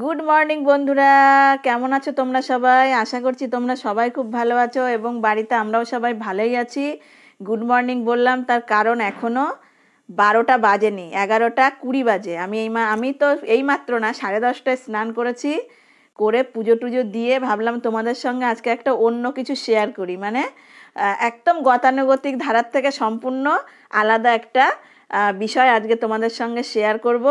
good morning বন্ধুরা কেমন আছো তোমরা সবাই আশা করছি তোমরা সবাই খুব ভালো আছো এবং বাড়িতে আমরাও সবাই ভালোই আছি গুড মর্নিং বললাম তার কারণ এখনও বারোটা বাজেনি এগারোটা কুড়ি বাজে আমি এই মা আমি তো এই মাত্র না সাড়ে দশটায় স্নান করেছি করে পুজো টুজো দিয়ে ভাবলাম তোমাদের সঙ্গে আজকে একটা অন্য কিছু শেয়ার করি মানে একদম গতানুগতিক ধারার থেকে সম্পূর্ণ আলাদা একটা বিষয় আজকে তোমাদের সঙ্গে শেয়ার করব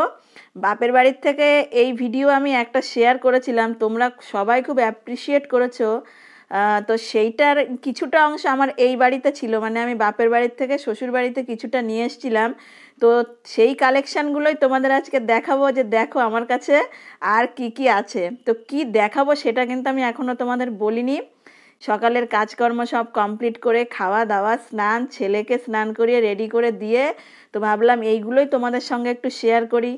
বাপের বাড়ির থেকে এই ভিডিও আমি একটা শেয়ার করেছিলাম তোমরা সবাই খুব অ্যাপ্রিসিয়েট করেছো তো সেইটার কিছুটা অংশ আমার এই বাড়িতে ছিল মানে আমি বাপের বাড়ির থেকে শ্বশুর বাড়িতে কিছুটা নিয়ে এসেছিলাম তো সেই কালেকশানগুলোই তোমাদের আজকে দেখাবো যে দেখো আমার কাছে আর কি কি আছে তো কি দেখাবো সেটা কিন্তু আমি এখনও তোমাদের বলিনি সকালের কাজকর্ম সব কমপ্লিট করে খাওয়া দাওয়া স্নান ছেলেকে স্নান করিয়ে রেডি করে দিয়ে তো ভাবলাম এইগুলোই তোমাদের সঙ্গে একটু শেয়ার করি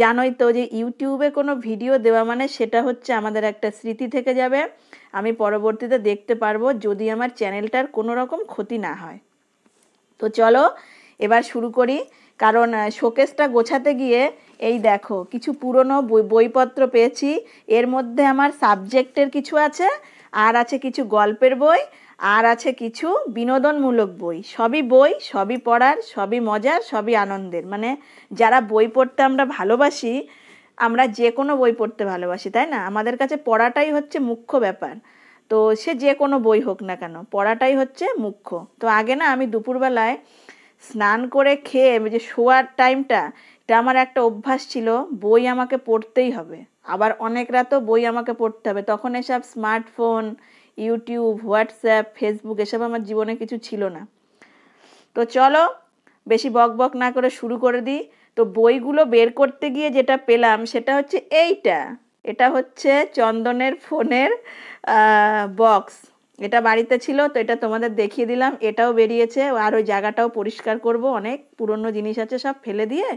জানোই তো যে ইউটিউবে কোনো ভিডিও দেওয়া মানে সেটা হচ্ছে আমাদের একটা স্মৃতি থেকে যাবে আমি পরবর্তীতে দেখতে পারবো যদি আমার চ্যানেলটার কোনো রকম ক্ষতি না হয় তো চলো এবার শুরু করি কারণ শোকেসটা গোছাতে গিয়ে এই দেখো কিছু পুরনো বইপত্র পেয়েছি এর মধ্যে আমার সাবজেক্টের কিছু আছে আর আছে কিছু গল্পের বই আর আছে কিছু বিনোদনমূলক বই সবই বই সবই পড়ার সবই মজার সবই আনন্দের মানে যারা বই পড়তে আমরা ভালোবাসি আমরা যে কোনো বই পড়তে ভালোবাসি তাই না আমাদের কাছে পড়াটাই হচ্ছে মুখ্য ব্যাপার তো সে যে কোনো বই হোক না কেন পড়াটাই হচ্ছে মুখ্য তো আগে না আমি দুপুরবেলায় স্নান করে খেয়ে যে শোয়ার টাইমটা এটা আমার একটা অভ্যাস ছিল বই আমাকে পড়তেই হবে আবার অনেক রাতও বই আমাকে পড়তে হবে তখন এসব স্মার্টফোন ইউটিউব হোয়াটসঅ্যাপ ফেসবুক এসব আমার জীবনে কিছু ছিল না তো চলো বেশি বক বক না করে শুরু করে দিই তো বইগুলো বের করতে গিয়ে যেটা পেলাম সেটা হচ্ছে এইটা এটা হচ্ছে চন্দনের ফোনের বক্স এটা বাড়িতে ছিল তো এটা তোমাদের দেখিয়ে দিলাম এটাও বেরিয়েছে আর ওই জায়গাটাও পরিষ্কার করব অনেক পুরনো জিনিস আছে সব ফেলে দিয়ে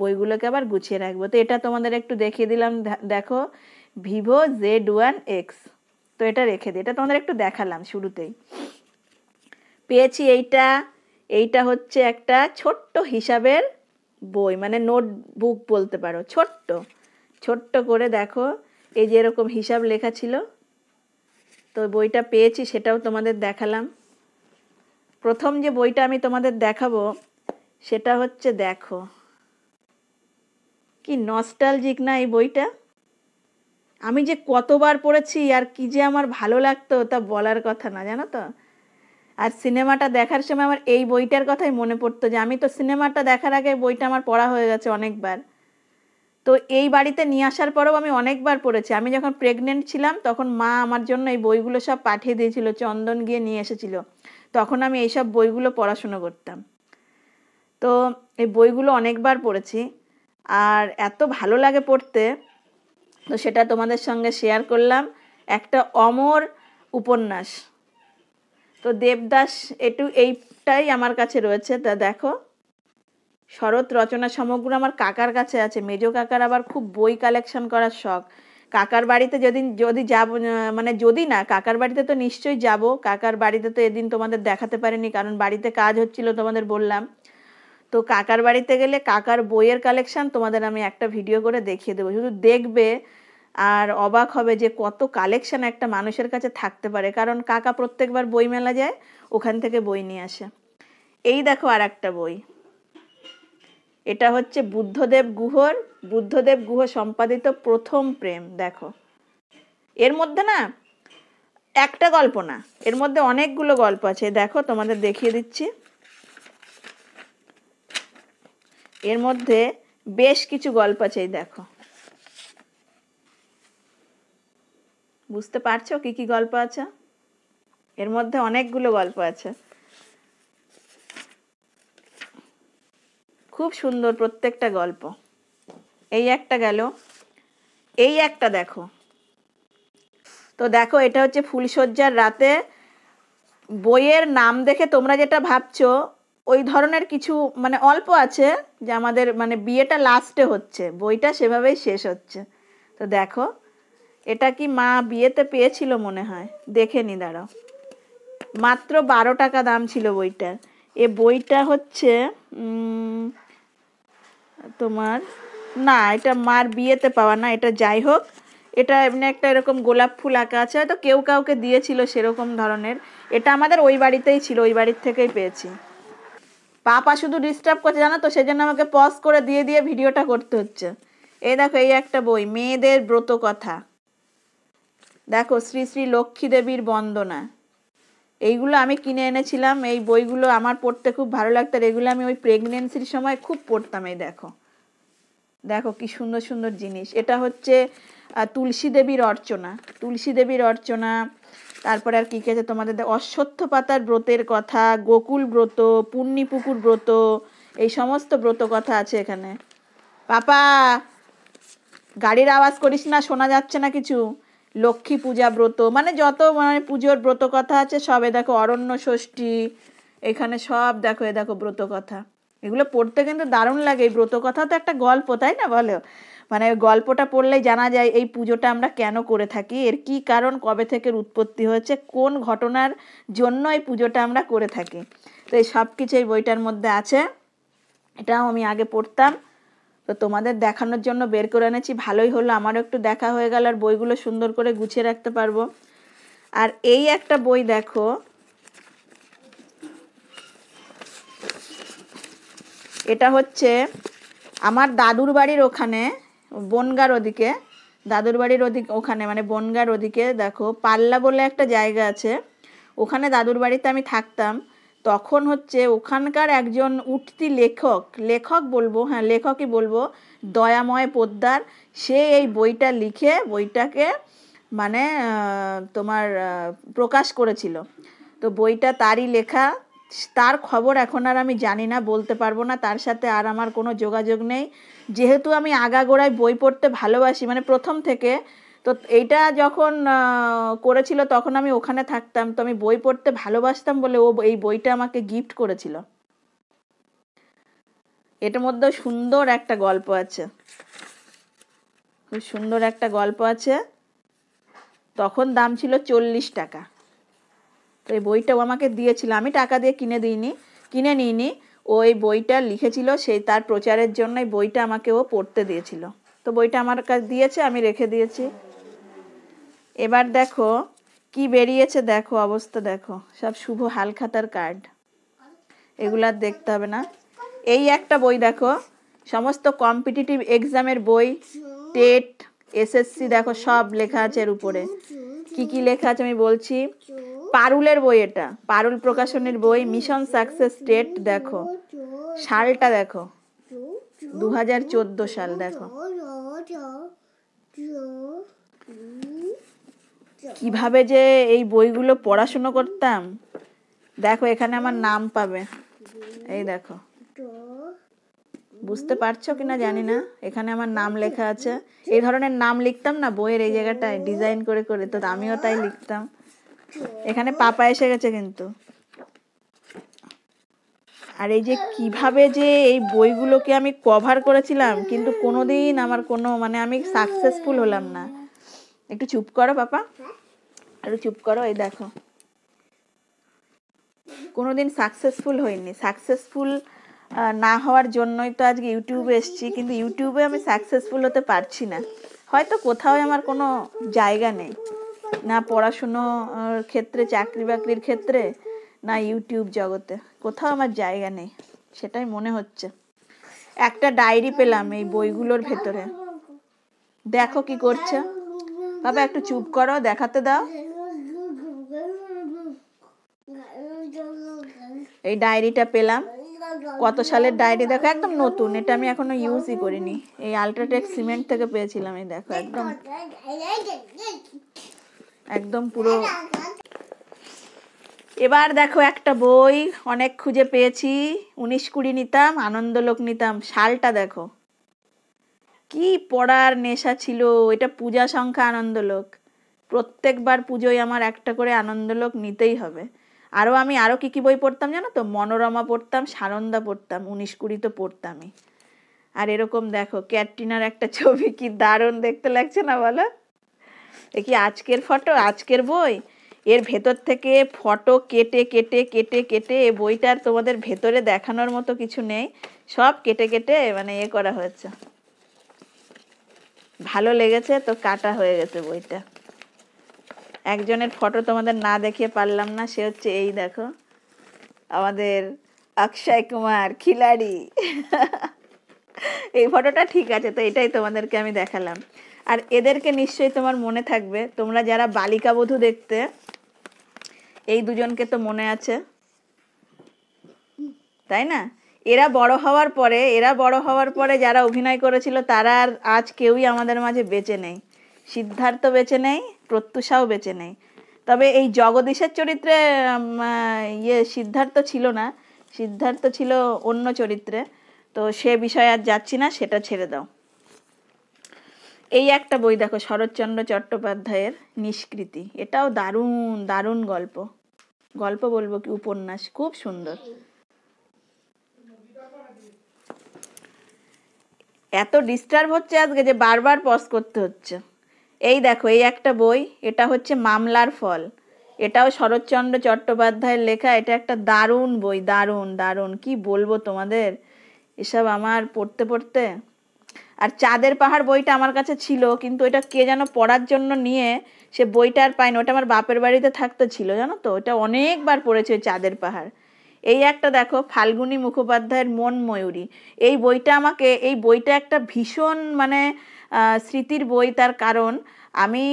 বইগুলোকে আবার গুছিয়ে রাখবো তো এটা তোমাদের একটু দেখিয়ে দিলাম দেখো ভিভো জেড ওয়ান এক্স তো এটা রেখে দিই এটা তোমাদের একটু দেখালাম শুরুতেই পেয়েছি এইটা এইটা হচ্ছে একটা ছোট্ট হিসাবের বই মানে নোটবুক বলতে পারো ছোট্ট ছোট্ট করে দেখো এই যে এরকম হিসাব লেখা ছিল তো বইটা পেয়েছি সেটাও তোমাদের দেখালাম প্রথম যে বইটা আমি তোমাদের দেখাবো সেটা হচ্ছে দেখো কি নস্টালজিক না এই বইটা আমি যে কতবার পড়েছি আর কি যে আমার ভালো লাগতো তা বলার কথা না জানো তো আর সিনেমাটা দেখার সময় আমার এই বইটার কথাই মনে পড়তো যে আমি তো সিনেমাটা দেখার আগে বইটা আমার পড়া হয়ে গেছে অনেকবার তো এই বাড়িতে নিয়ে আসার পরেও আমি অনেকবার পড়েছি আমি যখন প্রেগনেন্ট ছিলাম তখন মা আমার জন্য এই বইগুলো সব পাঠিয়ে দিয়েছিল চন্দন গিয়ে নিয়ে এসেছিল তখন আমি এইসব বইগুলো পড়াশুনো করতাম তো এই বইগুলো অনেকবার পড়েছি আর এত ভালো লাগে পড়তে তো সেটা তোমাদের সঙ্গে শেয়ার করলাম একটা অমর উপন্যাস তো দেবদাস এটু এইটাই আমার কাছে রয়েছে তা দেখো শরৎ রচনা সমগ্র আমার কাকার কাছে আছে মেজ কাকার আবার খুব বই কালেকশন করার শখ কাকার বাড়িতে যদি যদি যাব মানে যদি না কাকার বাড়িতে তো নিশ্চয়ই যাব কাকার বাড়িতে তো এদিন তোমাদের দেখাতে পারিনি কারণ বাড়িতে কাজ হচ্ছিল তোমাদের বললাম তো কাকার বাড়িতে গেলে কাকার বইয়ের কালেকশন তোমাদের আমি একটা ভিডিও করে দেখিয়ে দেবো শুধু দেখবে আর অবাক হবে যে কত কালেকশন একটা মানুষের কাছে থাকতে পারে কারণ কাকা প্রত্যেকবার বই মেলা যায় ওখান থেকে বই নিয়ে আসে এই দেখো আর একটা বই এটা হচ্ছে বুদ্ধদেব গুহর বুদ্ধদেব গুহ সম্পাদিত প্রথম প্রেম দেখো এর মধ্যে না একটা গল্প না এর মধ্যে অনেকগুলো গল্প আছে দেখো তোমাদের দেখিয়ে দিচ্ছি এর মধ্যে বেশ কিছু গল্প আছে দেখো বুঝতে পারছো কি কি গল্প আছে এর মধ্যে অনেকগুলো গল্প আছে খুব সুন্দর প্রত্যেকটা গল্প এই একটা গেল এই একটা দেখো তো দেখো এটা হচ্ছে ফুলশয্যার রাতে বইয়ের নাম দেখে তোমরা যেটা ভাবছো ওই ধরনের কিছু মানে অল্প আছে যে আমাদের মানে বিয়েটা লাস্টে হচ্ছে বইটা সেভাবেই শেষ হচ্ছে তো দেখো এটা কি মা বিয়েতে পেয়েছিল মনে হয় দেখে নি দাঁড়াও মাত্র বারো টাকা দাম ছিল বইটার এ বইটা হচ্ছে তোমার না এটা মার বিয়েতে পাওয়া না এটা যাই হোক এটা এমনি একটা এরকম গোলাপ ফুল আঁকা আছে হয়তো কেউ কাউকে দিয়েছিল সেরকম ধরনের এটা আমাদের ওই বাড়িতেই ছিল ওই বাড়ির থেকেই পেয়েছি পাপা শুধু ডিস্টার্ব করছে জানো তো সেজন্য আমাকে পজ করে দিয়ে দিয়ে ভিডিওটা করতে হচ্ছে এই দেখো এই একটা বই মেয়েদের ব্রত কথা দেখো শ্রী শ্রী লক্ষ্মী দেবীর বন্দনা এইগুলো আমি কিনে এনেছিলাম এই বইগুলো আমার পড়তে খুব ভালো লাগতো আর এগুলো আমি ওই প্রেগনেন্সির সময় খুব পড়তাম এই দেখো দেখো কি সুন্দর সুন্দর জিনিস এটা হচ্ছে তুলসী দেবীর অর্চনা তুলসী দেবীর অর্চনা তারপরে আর কী কী আছে তোমাদের অশ্বত্থ পাতার ব্রতের কথা গোকুল ব্রত পুকুর ব্রত এই সমস্ত ব্রত কথা আছে এখানে পাপা গাড়ির আওয়াজ করিস না শোনা যাচ্ছে না কিছু লক্ষ্মী পূজা ব্রত মানে যত মানে পুজোর ব্রত কথা আছে সবে দেখো অরণ্য ষষ্ঠী এখানে সব দেখো এ দেখো ব্রত কথা এগুলো পড়তে কিন্তু দারুণ লাগে এই ব্রত কথা তো একটা গল্প তাই না বলো মানে গল্পটা পড়লেই জানা যায় এই পুজোটা আমরা কেন করে থাকি এর কি কারণ কবে থেকে উৎপত্তি হয়েছে কোন ঘটনার জন্য এই পুজোটা আমরা করে থাকি তো এই সব কিছু এই বইটার মধ্যে আছে এটাও আমি আগে পড়তাম তো তোমাদের দেখানোর জন্য বের করে এনেছি ভালোই হলো আমারও একটু দেখা হয়ে গেল আর বইগুলো সুন্দর করে গুছিয়ে রাখতে পারবো আর এই একটা বই দেখো এটা হচ্ছে আমার দাদুর বাড়ির ওখানে বনগার ওদিকে দাদুর বাড়ির ওদিক ওখানে মানে বনগার ওদিকে দেখো পাল্লা বলে একটা জায়গা আছে ওখানে দাদুর বাড়িতে আমি থাকতাম তখন হচ্ছে ওখানকার একজন উঠতি লেখক লেখক বলবো হ্যাঁ লেখকই বলবো দয়াময় পোদ্দার সে এই বইটা লিখে বইটাকে মানে তোমার প্রকাশ করেছিল তো বইটা তারই লেখা তার খবর এখন আর আমি জানি না বলতে পারবো না তার সাথে আর আমার কোনো যোগাযোগ নেই যেহেতু আমি আগাগোড়ায় বই পড়তে ভালোবাসি মানে প্রথম থেকে তো এইটা যখন করেছিল তখন আমি ওখানে থাকতাম তো আমি বই পড়তে ভালোবাসতাম বলে ও এই বইটা আমাকে গিফট করেছিল এটার মধ্যে সুন্দর একটা গল্প আছে খুব সুন্দর একটা গল্প আছে তখন দাম ছিল চল্লিশ টাকা তো এই বইটা ও আমাকে দিয়েছিল আমি টাকা দিয়ে কিনে দিইনি কিনে নিইনি ও এই বইটা লিখেছিল সেই তার প্রচারের জন্য এই বইটা আমাকে ও পড়তে দিয়েছিল তো বইটা আমার কাছে দিয়েছে আমি রেখে দিয়েছি এবার দেখো কি বেরিয়েছে দেখো অবস্থা দেখো সব শুভ হালখাতার কার্ড এগুলো আর দেখতে হবে না এই একটা বই দেখো সমস্ত কম্পিটিটিভ এক্সামের বই টেট এসএসসি দেখো সব লেখা আছে এর উপরে কি কি লেখা আছে আমি বলছি পারুলের বই এটা পারুল প্রকাশনের বই মিশন সাকসেস টেট দেখো সালটা দেখো দু সাল দেখো কিভাবে যে এই বইগুলো পড়াশুনো করতাম দেখো এখানে আমার নাম পাবে এই দেখো বুঝতে পারছো কিনা জানি না এখানে আমার নাম লেখা আছে এই ধরনের নাম লিখতাম না বইয়ের এই জায়গাটায় ডিজাইন করে করে তো আমিও তাই লিখতাম এখানে পাপা এসে গেছে কিন্তু আর এই যে কিভাবে যে এই বইগুলোকে আমি কভার করেছিলাম কিন্তু কোনোদিন আমার কোনো মানে আমি সাকসেসফুল হলাম না একটু চুপ করো পাপা আরে চুপ করো এই দেখো কোনোদিন সাকসেসফুল হইনি সাকসেসফুল না হওয়ার জন্যই তো আজকে ইউটিউবে এসছি কিন্তু ইউটিউবে আমি সাকসেসফুল হতে পারছি না হয়তো কোথাও আমার কোনো জায়গা নেই না পড়াশুনোর ক্ষেত্রে চাকরি বাকরির ক্ষেত্রে না ইউটিউব জগতে কোথাও আমার জায়গা নেই সেটাই মনে হচ্ছে একটা ডায়েরি পেলাম এই বইগুলোর ভেতরে দেখো কি করছে বাবা একটু চুপ করো দেখাতে দাও এই ডায়েরিটা পেলাম কত সালের ডায়েরি দেখো একদম নতুন এটা আমি এখনো ইউজই করিনি এই আলট্রাটেক সিমেন্ট থেকে পেয়েছিলাম এই দেখো একদম একদম পুরো এবার দেখো একটা বই অনেক খুঁজে পেয়েছি উনিশ কুড়ি নিতাম আনন্দলোক নিতাম শালটা দেখো কি পড়ার নেশা ছিল এটা পূজা সংখ্যা আনন্দলোক প্রত্যেকবার পুজোয় আমার একটা করে আনন্দলোক নিতেই হবে আরও আমি আরও কী কী বই পড়তাম জানো তো মনোরমা পড়তাম সারন্দা পড়তাম উনিশ কুড়ি তো পড়তামই আর এরকম দেখো ক্যাটরিনার একটা ছবি কি দারুণ দেখতে লাগছে না বলো এ কি আজকের ফটো আজকের বই এর ভেতর থেকে ফটো কেটে কেটে কেটে কেটে এ বইটার তোমাদের ভেতরে দেখানোর মতো কিছু নেই সব কেটে কেটে মানে এ করা হয়েছে ভালো লেগেছে তো কাটা হয়ে গেছে বইটা একজনের ফটো তোমাদের না দেখিয়ে পারলাম না সে হচ্ছে এই দেখো আমাদের অক্ষয় কুমার খিলাড়ি এই ফটোটা ঠিক আছে তো এটাই তোমাদেরকে আমি দেখালাম আর এদেরকে নিশ্চয়ই তোমার মনে থাকবে তোমরা যারা বালিকা বধূ দেখতে এই দুজনকে তো মনে আছে তাই না এরা বড় হওয়ার পরে এরা বড় হওয়ার পরে যারা অভিনয় করেছিল তারা আর আজ কেউই আমাদের মাঝে বেঁচে নেই সিদ্ধার্থ বেঁচে নেই প্রত্যুষাও বেঁচে নেই তবে এই জগদীশের চরিত্রে ইয়ে সিদ্ধার্থ ছিল না সিদ্ধার্থ ছিল অন্য চরিত্রে তো সে বিষয়ে আর যাচ্ছি না সেটা ছেড়ে দাও এই একটা বই দেখো শরৎচন্দ্র চট্টোপাধ্যায়ের নিষ্কৃতি এটাও দারুণ দারুণ গল্প গল্প বলবো কি উপন্যাস খুব সুন্দর এত ডিস্টার্ব হচ্ছে আজকে যে বারবার পজ করতে হচ্ছে এই দেখো এই একটা বই এটা হচ্ছে মামলার ফল এটাও শরৎচন্দ্র চট্টোপাধ্যায়ের লেখা এটা একটা দারুণ বই দারুণ দারুণ কি বলবো তোমাদের এসব আমার পড়তে পড়তে আর চাঁদের পাহাড় বইটা আমার কাছে ছিল কিন্তু এটা কে যেন পড়ার জন্য নিয়ে সে বইটা আর পায়নি ওটা আমার বাপের বাড়িতে থাকতে ছিল জানো তো ওটা অনেকবার পড়েছে চাঁদের পাহাড় এই একটা দেখো ফাল্গুনী মুখোপাধ্যায়ের মন ময়ূরী এই বইটা আমাকে এই বইটা একটা ভীষণ মানে স্মৃতির বই তার কারণ আমি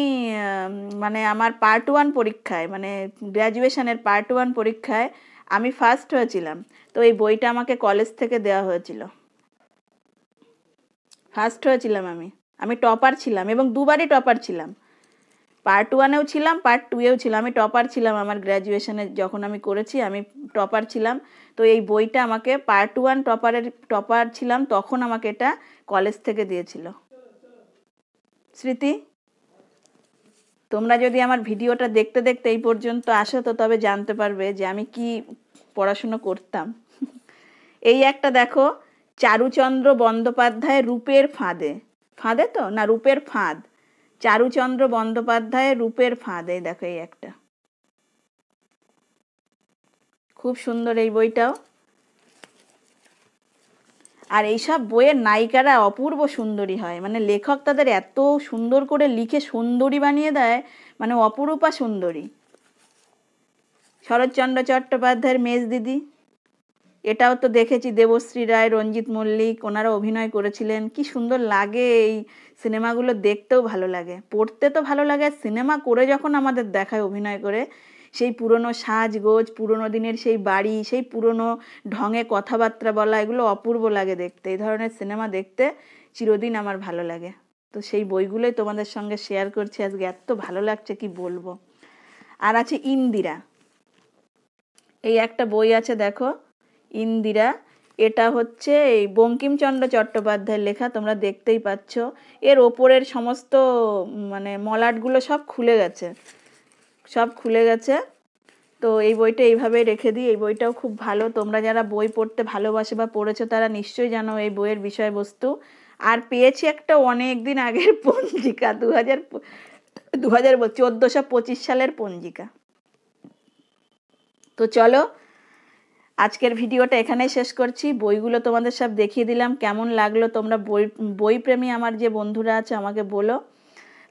মানে আমার পার্ট ওয়ান পরীক্ষায় মানে গ্র্যাজুয়েশনের পার্ট ওয়ান পরীক্ষায় আমি ফার্স্ট হয়েছিলাম তো এই বইটা আমাকে কলেজ থেকে দেওয়া হয়েছিল ফার্স্ট হয়েছিলাম আমি আমি টপার ছিলাম এবং দুবারই টপার ছিলাম পার্ট ওয়ানেও ছিলাম পার্ট টুয়েও ছিলাম আমি টপার ছিলাম আমার গ্র্যাজুয়েশনে যখন আমি করেছি আমি টপার ছিলাম তো এই বইটা আমাকে পার্ট ওয়ান টপারের টপার ছিলাম তখন আমাকে এটা কলেজ থেকে দিয়েছিল স্মৃতি তোমরা যদি আমার ভিডিওটা দেখতে দেখতে এই পর্যন্ত আসো তো তবে জানতে পারবে যে আমি কি পড়াশুনো করতাম এই একটা দেখো চারুচন্দ্র বন্দ্যোপাধ্যায় রূপের ফাঁদে ফাঁদে তো না রূপের ফাঁদ চারুচন্দ্র বন্দ্যোপাধ্যায় রূপের ফাঁদে দেখো এই একটা খুব সুন্দর এই বইটাও আর এইসব বইয়ের নায়িকারা অপূর্ব সুন্দরী হয় মানে লেখক তাদের এত সুন্দর করে লিখে সুন্দরী বানিয়ে দেয় মানে অপরূপা সুন্দরী শরৎচন্দ্র চট্টোপাধ্যায়ের মেজ দিদি এটাও তো দেখেছি দেবশ্রী রায় রঞ্জিত মল্লিক ওনারা অভিনয় করেছিলেন কি সুন্দর লাগে এই সিনেমাগুলো দেখতেও ভালো লাগে পড়তে তো ভালো লাগে সিনেমা করে যখন আমাদের দেখায় অভিনয় করে সেই পুরনো সাজগোজ পুরনো দিনের সেই বাড়ি সেই পুরনো ঢঙে কথাবার্তা বলা এগুলো অপূর্ব লাগে দেখতে এই ধরনের সিনেমা দেখতে চিরদিন আমার ভালো লাগে তো সেই বইগুলোই তোমাদের সঙ্গে শেয়ার করছি আজকে এত ভালো লাগছে কি বলবো আর আছে ইন্দিরা এই একটা বই আছে দেখো ইন্দিরা এটা হচ্ছে এই বঙ্কিমচন্দ্র চট্টোপাধ্যায়ের লেখা তোমরা দেখতেই পাচ্ছ এর ওপরের সমস্ত মানে মলাটগুলো সব খুলে গেছে সব খুলে গেছে তো এই বইটা এইভাবে রেখে দিই এই বইটাও খুব ভালো তোমরা যারা বই পড়তে ভালোবাসে বা পড়েছো তারা নিশ্চয়ই জানো এই বইয়ের বিষয়বস্তু আর পেয়েছি একটা অনেক দিন আগের পঞ্জিকা দু হাজার দু হাজার চোদ্দোশো পঁচিশ সালের পঞ্জিকা তো চলো আজকের ভিডিওটা এখানে শেষ করছি বইগুলো তোমাদের সব দেখিয়ে দিলাম কেমন লাগলো তোমরা বই বইপ্রেমী আমার যে বন্ধুরা আছে আমাকে বলো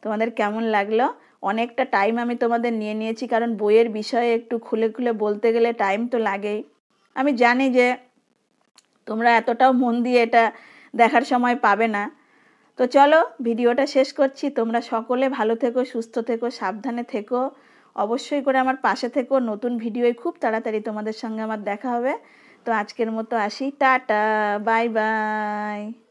তোমাদের কেমন লাগলো অনেকটা টাইম আমি তোমাদের নিয়ে নিয়েছি কারণ বইয়ের বিষয়ে একটু খুলে খুলে বলতে গেলে টাইম তো লাগেই আমি জানি যে তোমরা এতটাও মন দিয়ে এটা দেখার সময় পাবে না তো চলো ভিডিওটা শেষ করছি তোমরা সকলে ভালো থেকো সুস্থ থেকো সাবধানে থেকো অবশ্যই করে আমার পাশে থেকো নতুন ভিডিওয় খুব তাড়াতাড়ি তোমাদের সঙ্গে আমার দেখা হবে তো আজকের মতো আসি টাটা বাই বাই